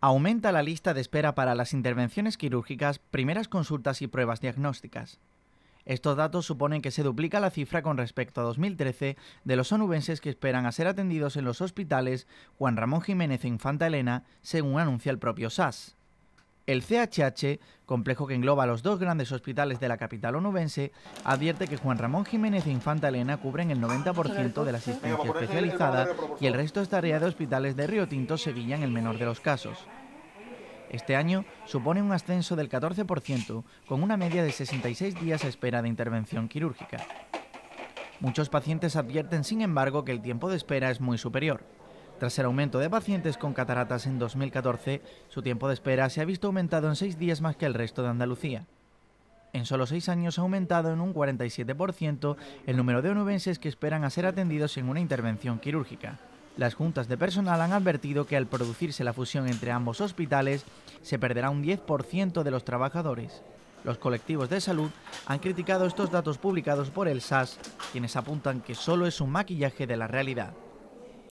aumenta la lista de espera para las intervenciones quirúrgicas, primeras consultas y pruebas diagnósticas. Estos datos suponen que se duplica la cifra con respecto a 2013 de los onubenses que esperan a ser atendidos en los hospitales Juan Ramón Jiménez e Infanta Elena, según anuncia el propio SAS. El CHH, complejo que engloba los dos grandes hospitales de la capital onubense, advierte que Juan Ramón Jiménez e Infanta Elena cubren el 90% de la asistencia especializada y el resto es tarea de hospitales de Río Tinto Sevilla en el menor de los casos. Este año supone un ascenso del 14%, con una media de 66 días a espera de intervención quirúrgica. Muchos pacientes advierten, sin embargo, que el tiempo de espera es muy superior. Tras el aumento de pacientes con cataratas en 2014, su tiempo de espera se ha visto aumentado en seis días más que el resto de Andalucía. En solo seis años ha aumentado en un 47% el número de onubenses que esperan a ser atendidos en una intervención quirúrgica. Las juntas de personal han advertido que al producirse la fusión entre ambos hospitales se perderá un 10% de los trabajadores. Los colectivos de salud han criticado estos datos publicados por el SAS, quienes apuntan que solo es un maquillaje de la realidad.